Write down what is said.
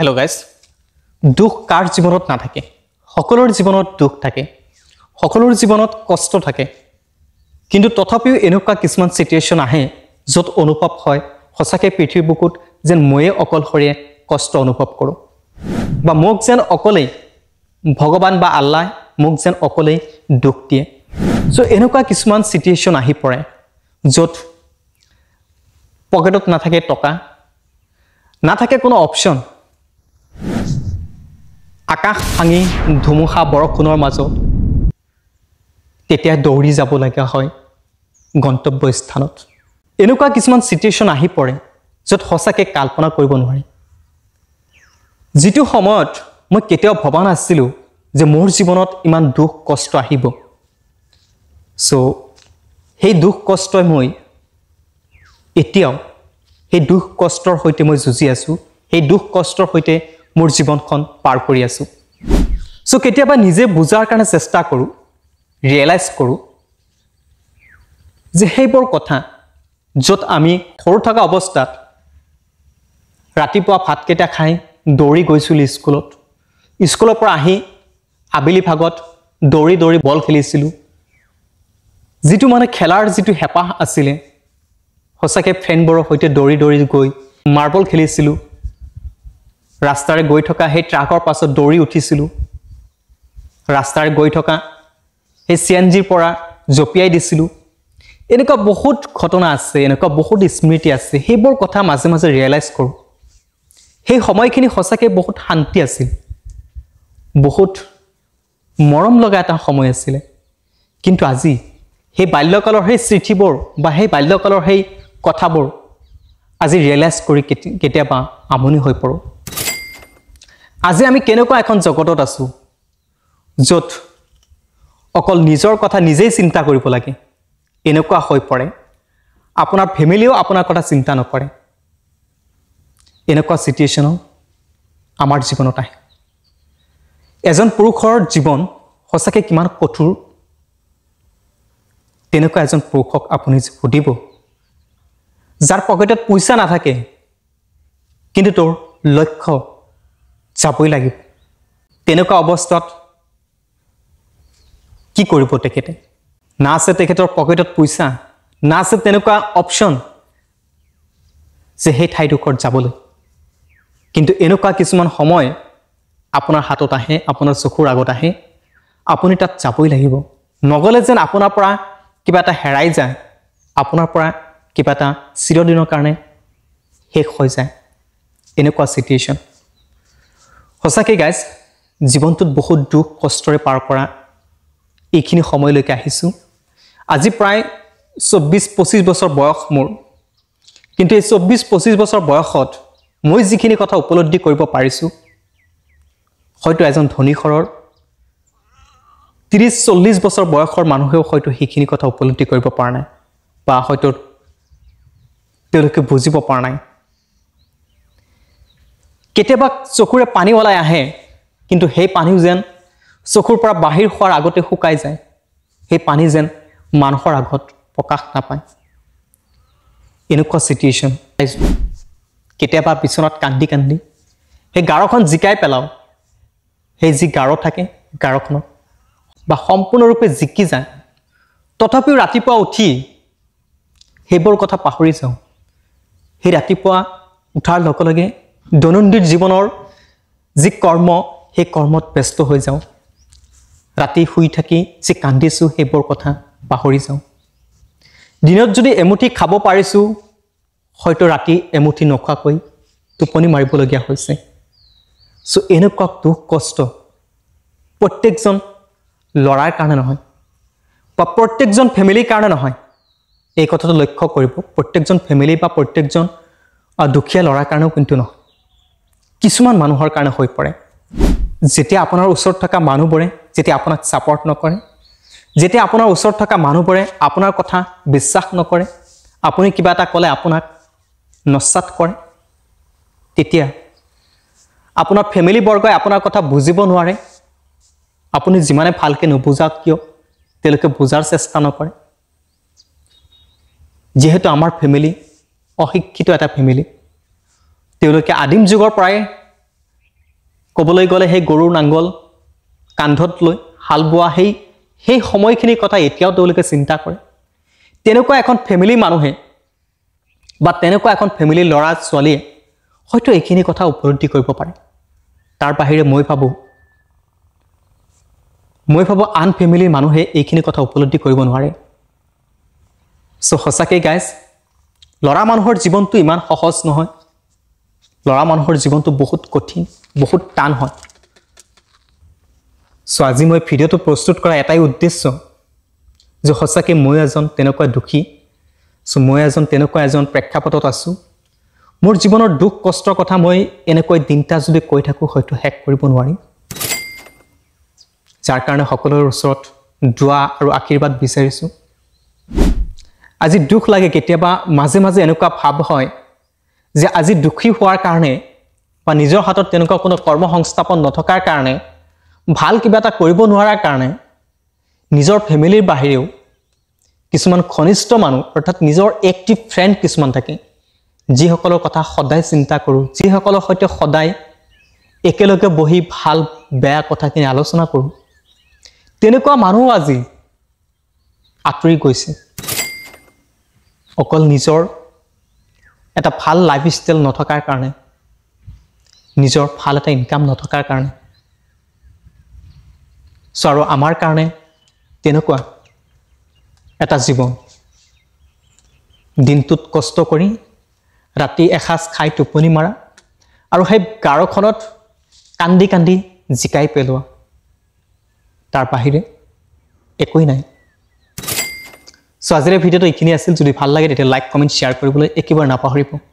hello' guys দুখ কাৰ জীৱনত নাথাকে সকলোৰে জীৱনত দুখ থাকে সকলোৰে জীৱনত কষ্ট থাকে কিন্তু তথাপিও এনেকুৱা কিছুমান চিটুৱেশ্যন আহে য'ত অনুভৱ হয় সঁচাকৈ পৃথিৱীৰ বুকুত যেন ময়ে অকলশৰীয়ে কষ্ট অনুভৱ কৰোঁ বা মোক যেন অকলেই ভগৱান বা আল্লাহ মোক যেন অকলেই দুখ দিয়ে চ' এনেকুৱা কিছুমান চিটুৱেশ্যন আহি পৰে য'ত পকেটত নাথাকে টকা নাথাকে কোনো অপশ্যন আকাশ ভাঙি ধুমুহা বৰষুণৰ মাজত তেতিয়া দৌৰি যাব লগা হয় গন্তব্য স্থানত এনেকুৱা কিছুমান চিটুৱেশ্যন আহি পৰে য'ত সঁচাকৈ কল্পনা কৰিব নোৱাৰি যিটো সময়ত মই কেতিয়াও ভবা নাছিলোঁ যে মোৰ জীৱনত ইমান দুখ কষ্ট আহিব চ' সেই দুখ কষ্টই মই এতিয়াও সেই দুখ কষ্টৰ সৈতে মই যুঁজি আছোঁ সেই দুখ কষ্টৰ সৈতে মোৰ জীৱনখন পাৰ কৰি আছোঁ চ' কেতিয়াবা নিজে বুজাৰ কাৰণে চেষ্টা কৰোঁ ৰিয়েলাইজ কৰোঁ যে সেইবোৰ কথা য'ত আমি সৰু থকা অৱস্থাত ৰাতিপুৱা ভাতকেইটা খাই দৌৰি গৈছিলোঁ স্কুলত স্কুলৰ পৰা আহি আবেলি ভাগত দৌৰি দৌৰি বল খেলিছিলোঁ যিটো মানে খেলাৰ যিটো হেঁপাহ আছিলে সঁচাকৈ ফ্ৰেণ্ডবোৰৰ সৈতে দৌৰি দৌৰি গৈ মাৰ্বল খেলিছিলোঁ ৰাস্তাৰে গৈ থকা সেই ট্ৰাকৰ পাছত দৌৰি উঠিছিলোঁ ৰাস্তাৰে গৈ থকা সেই চি এন জিৰ পৰা জঁপিয়াই দিছিলোঁ এনেকুৱা বহুত ঘটনা আছে এনেকুৱা বহুত স্মৃতি আছে সেইবোৰ কথা মাজে মাজে ৰিয়েলাইজ কৰোঁ সেই সময়খিনি সঁচাকৈ বহুত শান্তি আছিল বহুত মৰম লগা এটা সময় আছিলে কিন্তু আজি সেই বাল্যকালৰ সেই স্মৃতিবোৰ বা সেই বাল্যকালৰ সেই কথাবোৰ আজি ৰিয়েলাইজ কৰি কেতিয়াবা আমনি হৈ পৰোঁ আজি আমি কেনেকুৱা এখন জগতত আছোঁ য'ত অকল নিজৰ কথা নিজেই চিন্তা কৰিব লাগে এনেকুৱা হৈ পৰে আপোনাৰ ফেমিলিও আপোনাৰ কথা চিন্তা নকৰে এনেকুৱা ছিটুৱেশ্যনো আমাৰ জীৱনত আহে এজন পুৰুষৰ জীৱন সঁচাকৈ কিমান কঠোৰ তেনেকুৱা এজন পুৰুষক আপুনি সুধিব যাৰ পকেটত পইচা নাথাকে কিন্তু তোৰ লক্ষ্য যাবই লাগিব তেনেকুৱা অৱস্থাত কি কৰিব তেখেতে না আছে তেখেতৰ পকেটত পইচা না আছে তেনেকুৱা অপশ্যন যে সেই ঠাইডোখৰত যাবলৈ কিন্তু এনেকুৱা কিছুমান সময় আপোনাৰ হাতত আহে আপোনাৰ চকুৰ আগত আহে আপুনি তাত যাবই লাগিব নগ'লে যেন আপোনাৰ পৰা কিবা এটা হেৰাই যায় আপোনাৰ পৰা কিবা এটা চিৰদিনৰ কাৰণে শেষ হৈ যায় এনেকুৱা চিটুৱেশ্যন সঁচাকৈ গাইজ জীৱনটোত বহুত দুখ কষ্টৰে পাৰ কৰা এইখিনি সময়লৈকে আহিছোঁ আজি প্ৰায় চৌব্বিছ পঁচিছ বছৰ বয়স মোৰ কিন্তু এই চৌব্বিছ পঁচিছ বছৰ বয়সত মই যিখিনি কথা উপলব্ধি কৰিব পাৰিছোঁ হয়তো এজন ধনী ঘৰৰ ত্ৰিছ চল্লিছ বছৰ বয়সৰ মানুহেও হয়তো সেইখিনি কথা উপলব্ধি কৰিব পৰা নাই বা হয়তো তেওঁলোকে বুজিব পৰা নাই কেতিয়াবা চকুৰে পানী ওলাই আহে কিন্তু সেই পানীও যেন চকুৰ পৰা বাহিৰ হোৱাৰ আগতে শুকাই যায় সেই পানী যেন মানুহৰ আগত প্ৰকাশ নাপায় এনেকুৱা ছিটুৱেশ্যন পাইছোঁ কেতিয়াবা বিচনাত কান্দি কান্দি সেই গাৰখন জিকাই পেলাওঁ সেই যি গাৰ থাকে গাৰখনত বা সম্পূৰ্ণৰূপে জিকি যায় তথাপিও ৰাতিপুৱা উঠি সেইবোৰ কথা পাহৰি যাওঁ সেই ৰাতিপুৱা উঠাৰ লগে লগে দৈনন্দিন জীৱনৰ যি কৰ্ম সেই কৰ্মত ব্যস্ত হৈ যাওঁ ৰাতি শুই থাকি যি কান্দিছোঁ সেইবোৰ কথা পাহৰি যাওঁ দিনত যদি এমুঠি খাব পাৰিছোঁ হয়তো ৰাতি এমুঠি নোখোৱাকৈ টোপনি মাৰিবলগীয়া হৈছে চ' এনেকুৱা দুখ কষ্ট প্ৰত্যেকজন ল'ৰাৰ কাৰণে নহয় বা প্ৰত্যেকজন ফেমিলিৰ কাৰণে নহয় এই কথাটো লক্ষ্য কৰিব প্ৰত্যেকজন ফেমিলি বা প্ৰত্যেকজন দুখীয়া ল'ৰাৰ কাৰণেও কিন্তু নহয় কিছুমান মানুহৰ কাৰণে হৈ পৰে যেতিয়া আপোনাৰ ওচৰত থকা মানুহবোৰে যেতিয়া আপোনাক ছাপৰ্ট নকৰে যেতিয়া আপোনাৰ ওচৰত থকা মানুহবোৰে আপোনাৰ কথা বিশ্বাস নকৰে আপুনি কিবা এটা ক'লে আপোনাক নস্বাত কৰে তেতিয়া আপোনাৰ ফেমিলি বৰ্গই আপোনাৰ কথা বুজিব নোৱাৰে আপুনি যিমানে ভালকৈ নুবুজাওক কিয় তেওঁলোকে বুজাৰ চেষ্টা নকৰে যিহেতু আমাৰ ফেমিলি অশিক্ষিত এটা ফেমিলি তেওঁলোকে আদিম যুগৰ পৰাই ক'বলৈ গ'লে সেই গৰুৰ নাঙল কান্ধত লৈ হাল বোৱা সেই সেই সময়খিনিৰ কথা এতিয়াও তেওঁলোকে চিন্তা কৰে তেনেকুৱা এখন ফেমিলি মানুহে বা তেনেকুৱা এখন ফেমিলিৰ ল'ৰা ছোৱালীয়ে হয়তো এইখিনি কথা উপলব্ধি কৰিব পাৰে তাৰ বাহিৰে মই ভাবোঁ মই ভাবোঁ আন ফেমিলিৰ মানুহে এইখিনি কথা উপলব্ধি কৰিব নোৱাৰে চ' সঁচাকৈ গাইজ ল'ৰা মানুহৰ জীৱনটো ইমান সহজ নহয় ল'ৰা মানুহৰ জীৱনটো বহুত কঠিন বহুত টান হয় চ' আজি মই ভিডিঅ'টো প্ৰস্তুত কৰা এটাই উদ্দেশ্য যে সঁচাকৈ মই এজন তেনেকুৱা দুখী চ' মই এজন তেনেকুৱা এজন প্ৰেক্ষাপটত আছোঁ মোৰ জীৱনৰ দুখ কষ্টৰ কথা মই এনেকৈ তিনিটা যদি কৈ থাকোঁ হয়তো শেষ কৰিব নোৱাৰিম যাৰ কাৰণে সকলোৰে ওচৰত দোৱা আৰু আশীৰ্বাদ বিচাৰিছোঁ আজি দুখ লাগে কেতিয়াবা মাজে মাজে এনেকুৱা ভাৱ হয় যে আজি দুখী হোৱাৰ কাৰণে বা নিজৰ হাতত তেনেকুৱা কোনো কৰ্ম সংস্থাপন নথকাৰ কাৰণে ভাল কিবা এটা কৰিব নোৱাৰাৰ কাৰণে নিজৰ ফেমিলিৰ বাহিৰেও কিছুমান ঘনিষ্ঠ মানুহ অৰ্থাৎ নিজৰ এক্টিভ ফ্ৰেণ্ড কিছুমান থাকে যিসকলৰ কথা সদায় চিন্তা কৰোঁ যিসকলৰ সৈতে সদায় একেলগে বহি ভাল বেয়া কথাখিনি আলোচনা কৰোঁ তেনেকুৱা মানুহ আজি আঁতৰি গৈছে অকল নিজৰ এটা ভাল লাইফ ষ্টাইল নথকাৰ কাৰণে নিজৰ ভাল এটা ইনকাম নথকাৰ কাৰণে চ' আৰু আমাৰ কাৰণে তেনেকুৱা এটা জীৱন দিনটোত কষ্ট কৰি ৰাতি এসাঁজ খাই টোপনি মাৰা আৰু সেই গাৰখনত কান্দি কান্দি জিকাই পেলোৱা তাৰ বাহিৰে একোৱেই নাই সো আজিৰে ভিডিঅ'টো এইখিনি আছিল যদি ভাল লাগে তেতিয়া লাইক কমেণ্ট শ্বেয়াৰ কৰিবলৈ একেবাৰে নাপাহৰিব